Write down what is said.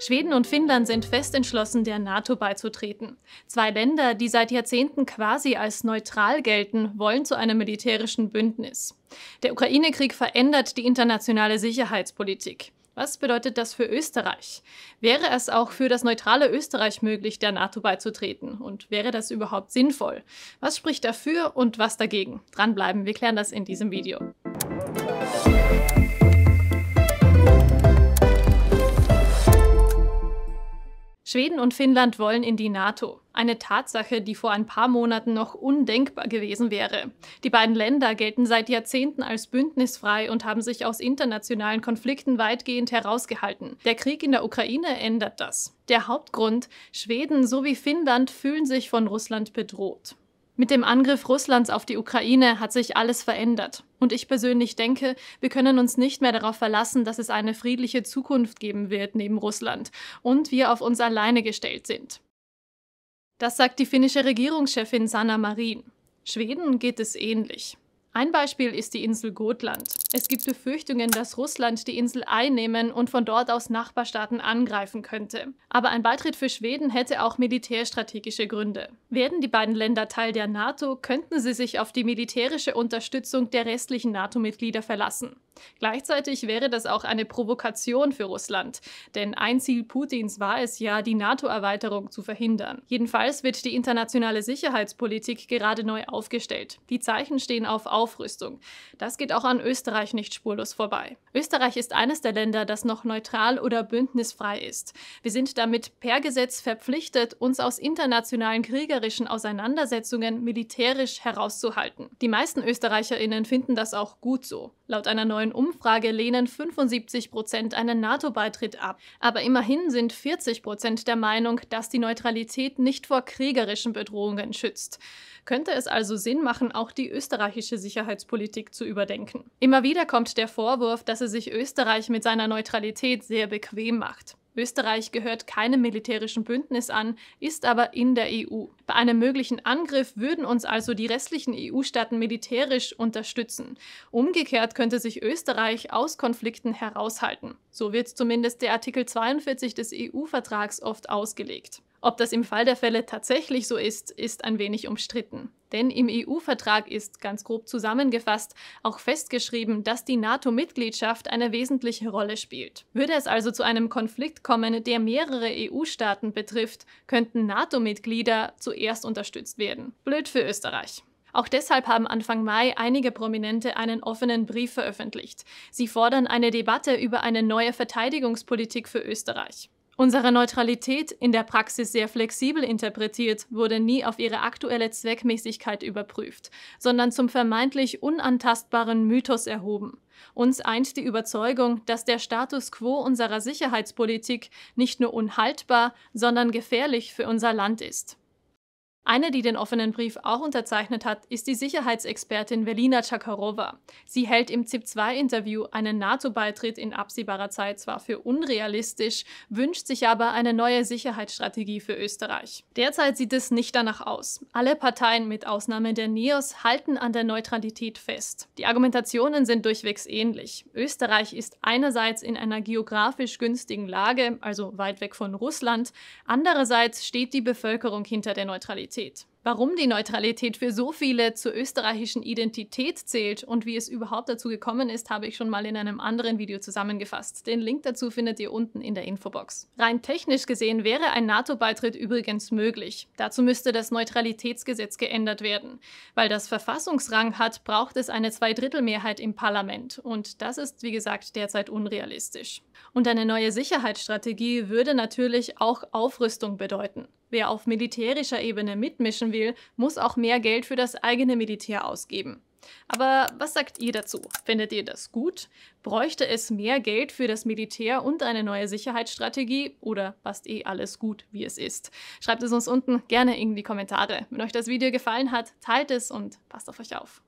Schweden und Finnland sind fest entschlossen, der NATO beizutreten. Zwei Länder, die seit Jahrzehnten quasi als neutral gelten, wollen zu einem militärischen Bündnis. Der Ukraine-Krieg verändert die internationale Sicherheitspolitik. Was bedeutet das für Österreich? Wäre es auch für das neutrale Österreich möglich, der NATO beizutreten? Und wäre das überhaupt sinnvoll? Was spricht dafür und was dagegen? Dranbleiben, wir klären das in diesem Video. Schweden und Finnland wollen in die NATO. Eine Tatsache, die vor ein paar Monaten noch undenkbar gewesen wäre. Die beiden Länder gelten seit Jahrzehnten als bündnisfrei und haben sich aus internationalen Konflikten weitgehend herausgehalten. Der Krieg in der Ukraine ändert das. Der Hauptgrund, Schweden sowie Finnland fühlen sich von Russland bedroht. Mit dem Angriff Russlands auf die Ukraine hat sich alles verändert. Und ich persönlich denke, wir können uns nicht mehr darauf verlassen, dass es eine friedliche Zukunft geben wird neben Russland und wir auf uns alleine gestellt sind. Das sagt die finnische Regierungschefin Sanna Marin. Schweden geht es ähnlich. Ein Beispiel ist die Insel Gotland. Es gibt Befürchtungen, dass Russland die Insel einnehmen und von dort aus Nachbarstaaten angreifen könnte. Aber ein Beitritt für Schweden hätte auch militärstrategische Gründe. Werden die beiden Länder Teil der NATO, könnten sie sich auf die militärische Unterstützung der restlichen NATO-Mitglieder verlassen. Gleichzeitig wäre das auch eine Provokation für Russland, denn ein Ziel Putins war es ja, die NATO-Erweiterung zu verhindern. Jedenfalls wird die internationale Sicherheitspolitik gerade neu aufgestellt. Die Zeichen stehen auf Aufrüstung. Das geht auch an Österreich nicht spurlos vorbei. Österreich ist eines der Länder, das noch neutral oder bündnisfrei ist. Wir sind damit per Gesetz verpflichtet, uns aus internationalen kriegerischen Auseinandersetzungen militärisch herauszuhalten. Die meisten ÖsterreicherInnen finden das auch gut so. Laut einer neuen aktuellen Umfrage lehnen 75 Prozent einen NATO-Beitritt ab. Aber immerhin sind 40 Prozent der Meinung, dass die Neutralität nicht vor kriegerischen Bedrohungen schützt. Könnte es also Sinn machen, auch die österreichische Sicherheitspolitik zu überdenken? Immer wieder kommt der Vorwurf, dass es sich Österreich mit seiner Neutralität sehr bequem macht. Österreich gehört keinem militärischen Bündnis an, ist aber in der EU. Bei einem möglichen Angriff würden uns also die restlichen EU-Staaten militärisch unterstützen. Umgekehrt könnte sich Österreich aus Konflikten heraushalten. So wird zumindest der Artikel 42 des EU-Vertrags oft ausgelegt. Ob das im Fall der Fälle tatsächlich so ist, ist ein wenig umstritten. Denn im EU-Vertrag ist, ganz grob zusammengefasst, auch festgeschrieben, dass die NATO-Mitgliedschaft eine wesentliche Rolle spielt. Würde es also zu einem Konflikt kommen, der mehrere EU-Staaten betrifft, könnten NATO-Mitglieder zuerst unterstützt werden. Blöd für Österreich. Auch deshalb haben Anfang Mai einige Prominente einen offenen Brief veröffentlicht. Sie fordern eine Debatte über eine neue Verteidigungspolitik für Österreich. Unsere Neutralität, in der Praxis sehr flexibel interpretiert, wurde nie auf ihre aktuelle Zweckmäßigkeit überprüft, sondern zum vermeintlich unantastbaren Mythos erhoben. Uns eint die Überzeugung, dass der Status quo unserer Sicherheitspolitik nicht nur unhaltbar, sondern gefährlich für unser Land ist. Eine, die den offenen Brief auch unterzeichnet hat, ist die Sicherheitsexpertin Velina Chakarova. Sie hält im ZIP-2-Interview einen NATO-Beitritt in absehbarer Zeit zwar für unrealistisch, wünscht sich aber eine neue Sicherheitsstrategie für Österreich. Derzeit sieht es nicht danach aus. Alle Parteien mit Ausnahme der NEOS halten an der Neutralität fest. Die Argumentationen sind durchwegs ähnlich. Österreich ist einerseits in einer geografisch günstigen Lage, also weit weg von Russland, andererseits steht die Bevölkerung hinter der Neutralität. Neutralität. Warum die Neutralität für so viele zur österreichischen Identität zählt und wie es überhaupt dazu gekommen ist, habe ich schon mal in einem anderen Video zusammengefasst. Den Link dazu findet ihr unten in der Infobox. Rein technisch gesehen wäre ein NATO-Beitritt übrigens möglich. Dazu müsste das Neutralitätsgesetz geändert werden. Weil das Verfassungsrang hat, braucht es eine Zweidrittelmehrheit im Parlament. Und das ist, wie gesagt, derzeit unrealistisch. Und eine neue Sicherheitsstrategie würde natürlich auch Aufrüstung bedeuten. Wer auf militärischer Ebene mitmischen will, muss auch mehr Geld für das eigene Militär ausgeben. Aber was sagt ihr dazu? Findet ihr das gut? Bräuchte es mehr Geld für das Militär und eine neue Sicherheitsstrategie? Oder passt eh alles gut, wie es ist? Schreibt es uns unten gerne in die Kommentare. Wenn euch das Video gefallen hat, teilt es und passt auf euch auf.